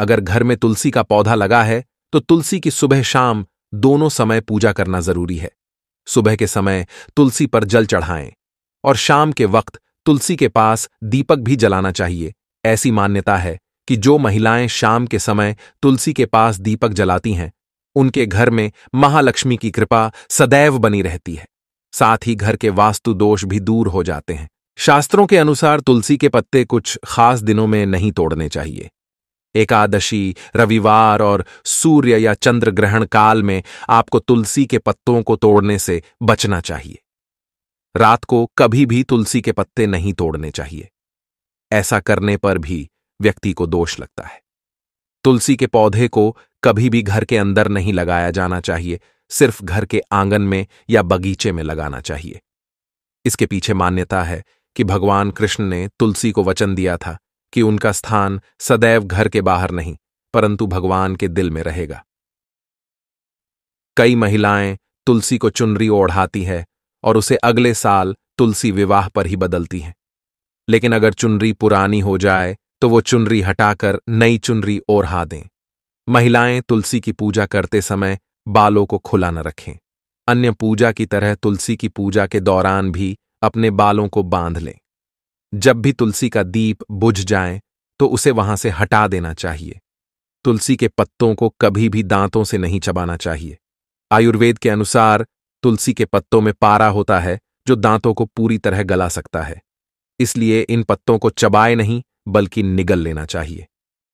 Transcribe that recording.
अगर घर में तुलसी का पौधा लगा है तो तुलसी की सुबह शाम दोनों समय पूजा करना जरूरी है सुबह के समय तुलसी पर जल चढ़ाएं और शाम के वक्त तुलसी के पास दीपक भी जलाना चाहिए ऐसी मान्यता है कि जो महिलाएं शाम के समय तुलसी के पास दीपक जलाती हैं उनके घर में महालक्ष्मी की कृपा सदैव बनी रहती है साथ ही घर के वास्तु दोष भी दूर हो जाते हैं शास्त्रों के अनुसार तुलसी के पत्ते कुछ खास दिनों में नहीं तोड़ने चाहिए एकादशी रविवार और सूर्य या चंद्र ग्रहण काल में आपको तुलसी के पत्तों को तोड़ने से बचना चाहिए रात को कभी भी तुलसी के पत्ते नहीं तोड़ने चाहिए ऐसा करने पर भी व्यक्ति को दोष लगता है तुलसी के पौधे को कभी भी घर के अंदर नहीं लगाया जाना चाहिए सिर्फ घर के आंगन में या बगीचे में लगाना चाहिए इसके पीछे मान्यता है कि भगवान कृष्ण ने तुलसी को वचन दिया था कि उनका स्थान सदैव घर के बाहर नहीं परंतु भगवान के दिल में रहेगा कई महिलाएं तुलसी को चुनरी ओढ़ाती है और उसे अगले साल तुलसी विवाह पर ही बदलती हैं लेकिन अगर चुनरी पुरानी हो जाए तो वो चुनरी हटाकर नई चुनरी ओढ़ा दें महिलाएं तुलसी की पूजा करते समय बालों को खुला न रखें अन्य पूजा की तरह तुलसी की पूजा के दौरान भी अपने बालों को बांध लें जब भी तुलसी का दीप बुझ जाए तो उसे वहां से हटा देना चाहिए तुलसी के पत्तों को कभी भी दांतों से नहीं चबाना चाहिए आयुर्वेद के अनुसार तुलसी के पत्तों में पारा होता है जो दांतों को पूरी तरह गला सकता है इसलिए इन पत्तों को चबाए नहीं बल्कि निगल लेना चाहिए